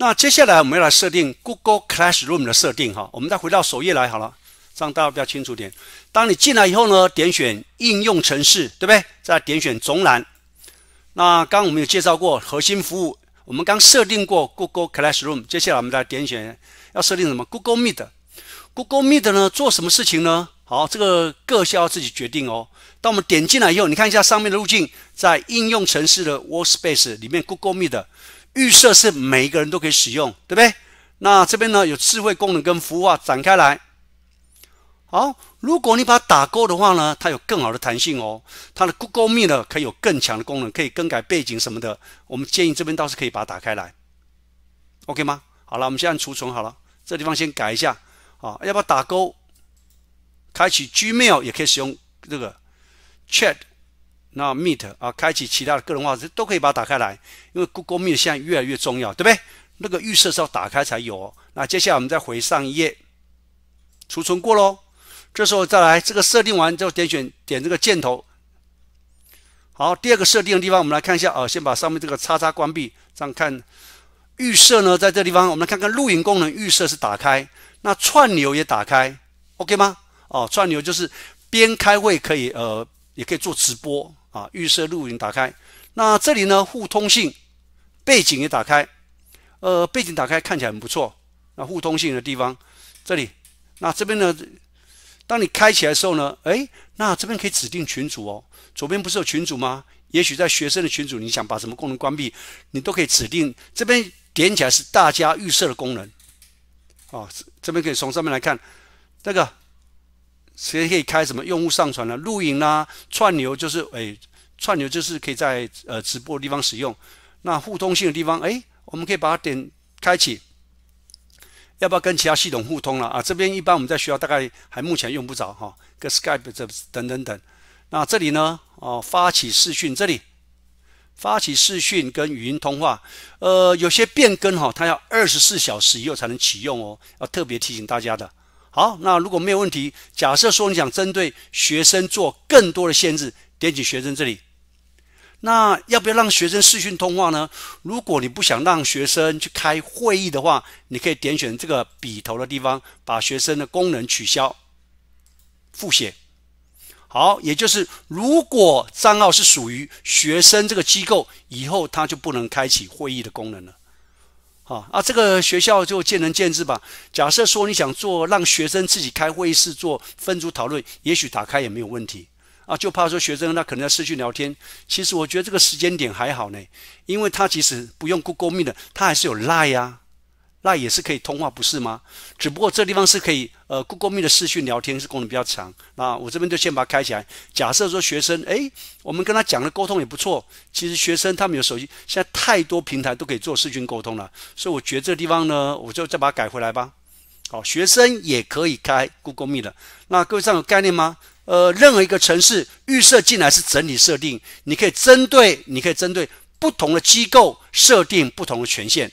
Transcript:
那接下来我们要来设定 Google Classroom 的设定哈，我们再回到首页来好了，这样大家比较清楚点。当你进来以后呢，点选应用程式，对不对？再点选总览。那刚刚我们有介绍过核心服务，我们刚设定过 Google Classroom，接下来我们再点选要设定什么 Google Meet。Google Meet 呢，做什么事情呢？好，这个各校自己决定哦。当我们点进来以后，你看一下上面的路径，在应用程式的 Workspace 里面 Google Meet。预设是每一个人都可以使用，对不对？那这边呢有智慧功能跟服务啊，展开来。好，如果你把它打勾的话呢，它有更好的弹性哦。它的 Google Meet 呢可以有更强的功能，可以更改背景什么的。我们建议这边倒是可以把它打开来，OK 吗？好了，我们先按储存好了。这地方先改一下好，要不要打勾？开启 Gmail 也可以使用这个 Chat。那 Meet 啊，开启其他的个人化，这都可以把它打开来，因为 Google Meet 现在越来越重要，对不对？那个预设是要打开才有。哦。那接下来我们再回上一页，储存过喽。这时候再来这个设定完，之后，点选点这个箭头。好，第二个设定的地方，我们来看一下啊，先把上面这个叉叉关闭。这样看预设呢，在这地方，我们来看看录影功能预设是打开，那串流也打开，OK 吗？哦，串流就是边开会可以，呃，也可以做直播。啊，预设录音打开，那这里呢互通性背景也打开，呃，背景打开看起来很不错。那互通性的地方这里，那这边呢？当你开起来的时候呢，哎，那这边可以指定群组哦。左边不是有群组吗？也许在学生的群组，你想把什么功能关闭，你都可以指定。这边点起来是大家预设的功能，哦，这边可以从上面来看这个。其实可以开什么用户上传了录影啦，串流就是哎，串流就是可以在呃直播的地方使用，那互通性的地方哎，我们可以把它点开启，要不要跟其他系统互通了啊？这边一般我们在学校大概还目前用不着哈，跟 Skype 这等等等。那这里呢哦，发起视讯这里，发起视讯跟语音通话，呃有些变更哈，它要二十四小时以后才能启用哦，要特别提醒大家的。好，那如果没有问题，假设说你想针对学生做更多的限制，点起学生这里，那要不要让学生视讯通话呢？如果你不想让学生去开会议的话，你可以点选这个笔头的地方，把学生的功能取消，复写。好，也就是如果账号是属于学生这个机构，以后他就不能开启会议的功能了。啊啊，这个学校就见仁见智吧。假设说你想做让学生自己开会议室做分组讨论，也许打开也没有问题啊。就怕说学生那可能要失去聊天。其实我觉得这个时间点还好呢，因为他其实不用 Google Meet 的，他还是有 Line 啊。那也是可以通话，不是吗？只不过这地方是可以，呃，Google Meet 的视讯聊天是功能比较强。那我这边就先把它开起来。假设说学生，诶，我们跟他讲的沟通也不错。其实学生他们有手机，现在太多平台都可以做视讯沟通了。所以我觉得这地方呢，我就再把它改回来吧。好，学生也可以开 Google Meet 的。那各位这样有概念吗？呃，任何一个城市预设进来是整体设定，你可以针对，你可以针对不同的机构设定不同的权限。